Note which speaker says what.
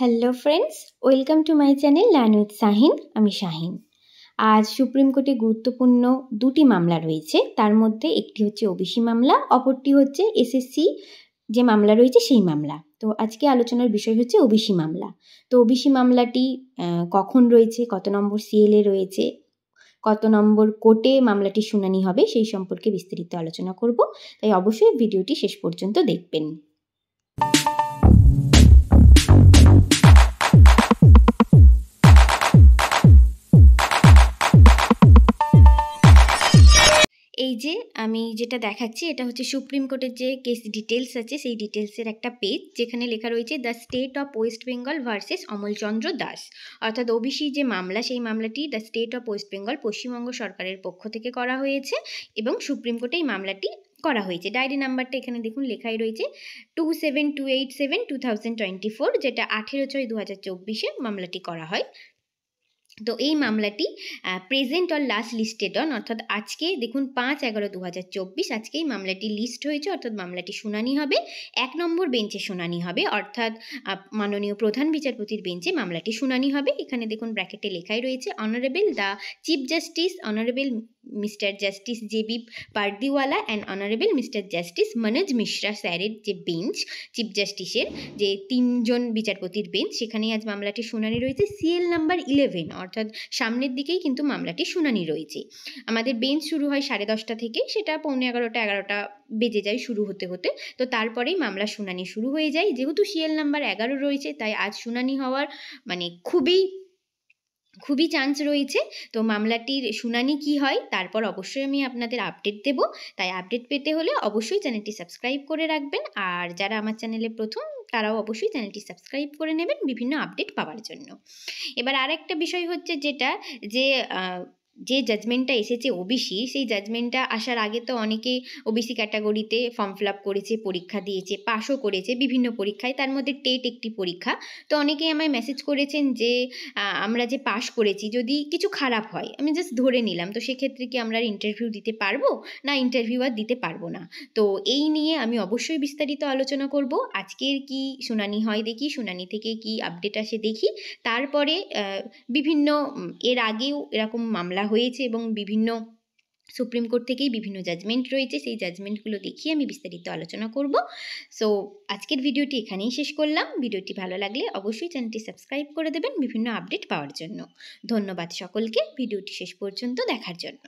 Speaker 1: hello friends welcome to my channel learn with Shahin আমি শাহিন আজ supreme কোর্টে গুরুত্বপূর্ণ দুটি মামলা রয়েছে তার মধ্যে একটি হচ্ছে ওবিসি মামলা অপরটি হচ্ছে এসএসসি যে মামলা রয়েছে সেই মামলা তো আজকে আলোচনার বিষয় হচ্ছে ওবিসি মামলা তো ওবিসি মামলাটি কখন রয়েছে কত নম্বর সিএলএ রয়েছে কত নম্বর কোর্টে মামলাটি শুনানি হবে সেই সম্পর্কে বিস্তারিত আলোচনা করব তাই অবশ্যই ভিডিওটি শেষ পর্যন্ত দেখবেন যে আমি যেটা দেখাচ্ছি এটা হচ্ছে সুপ্রিম কোর্টের যে কেস ডিটেলস আছে সেই ডিটেলসের একটা পেজ যেখানে লেখা রয়েছে the state of West Bengal versus Amalchandra Das অর্থাৎ ওবিসি যে মামলা সেই মামলাটি the state of West Bengal Paschimbanga সরকারের পক্ষ থেকে করা হয়েছে এবং সুপ্রিম কোর্টে এই মামলাটি করা হয়েছে ডায়েরি নাম্বারটা এখানে দেখুন লেখাই রয়েছে two seven two eight seven two thousand twenty four যেটা আঠেরো ছয় দু হাজার চব্বিশে মামলাটি করা হয় তো এই মামলাটি present or last listed on অর্থাৎ আজকে দেখুন পাঁচ এগারো দু হাজার চব্বিশ আজকে এই মামলাটি লিস্ট হয়েছে অর্থাৎ মামলাটি শুনানি হবে এক নম্বর বেঞ্চে শুনানি হবে অর্থাৎ মাননীয় প্রধান বিচারপতির বেঞ্চে মামলাটি শুনানি হবে এখানে দেখুন ব্র্যাকেটে লেখাই রয়েছে honourable the chief justice honourable mister justice J B Pardiwala and honourable mister justice Manoj Mishra স্যারের যে বেঞ্চ চিফ জাস্টিসের যে তিনজন বিচারপতির বেঞ্চ সেখানেই আজ মামলাটি শুনানি রয়েছে সিএল নাম্বার ইলেভেন অর্থাৎ সামনের দিকেই কিন্তু মামলাটি শুনানি রয়েছে আমাদের বেঞ্চ শুরু হয় সাড়ে দশটা থেকে সেটা পৌনে এগারোটা এগারোটা বেজে যায় শুরু হতে হতে তো তারপরেই মামলা শুনানি শুরু হয়ে যায় যেহেতু সিএল নাম্বার এগারো রয়েছে তাই আজ শুনানি হওয়ার মানে খুবই খুবই চান্স রয়েছে তো মামলাটির শুনানি কি হয় তারপর অবশ্যই আমি আপনাদের আপডেট দেব তাই আপডেট পেতে হলে অবশ্যই চ্যানেলটি সাবস্ক্রাইব করে রাখবেন আর যারা আমার চ্যানেলে প্রথম তারাও অবশ্যই চ্যানেলটি সাবস্ক্রাইব করে নেবেন বিভিন্ন আপডেট পাওয়ার জন্য এবার আর একটা বিষয় হচ্ছে যেটা যে যে জাজমেন্টটা এসেছে ওবিসি সেই জাজমেন্টটা আসার আগে তো অনেকে ওবিসি ক্যাটাগরিতে ফর্ম ফিল আপ করেছে পরীক্ষা দিয়েছে পাশও করেছে বিভিন্ন পরীক্ষায় তার মধ্যে টেট একটি পরীক্ষা তো অনেকেই আমায় মেসেজ করেছেন যে আমরা যে পাশ করেছি যদি কিছু খারাপ হয় আমি জাস্ট ধরে নিলাম তো সেক্ষেত্রে কি আমরা ইন্টারভিউ দিতে পারবো না ইন্টারভিউ আর দিতে পারবো না তো এই নিয়ে আমি অবশ্যই বিস্তারিত আলোচনা করব আজকের কি শুনানি হয় দেখি শুনানি থেকে কি আপডেট আসে দেখি তারপরে বিভিন্ন এর আগেও এরকম মামলা করা হয়েছে এবং বিভিন্ন সুপ্রিম কোর্ট থেকেই বিভিন্ন জাজমেন্ট রয়েছে সেই জাজমেন্টগুলো দেখিয়ে আমি বিস্তারিত আলোচনা করব সো আজকের ভিডিওটি এখানেই শেষ করলাম ভিডিওটি ভালো লাগলে অবশ্যই চ্যানেলটি সাবস্ক্রাইব করে দেবেন বিভিন্ন আপডেট পাওয়ার জন্য ধন্যবাদ সকলকে ভিডিওটি শেষ পর্যন্ত দেখার জন্য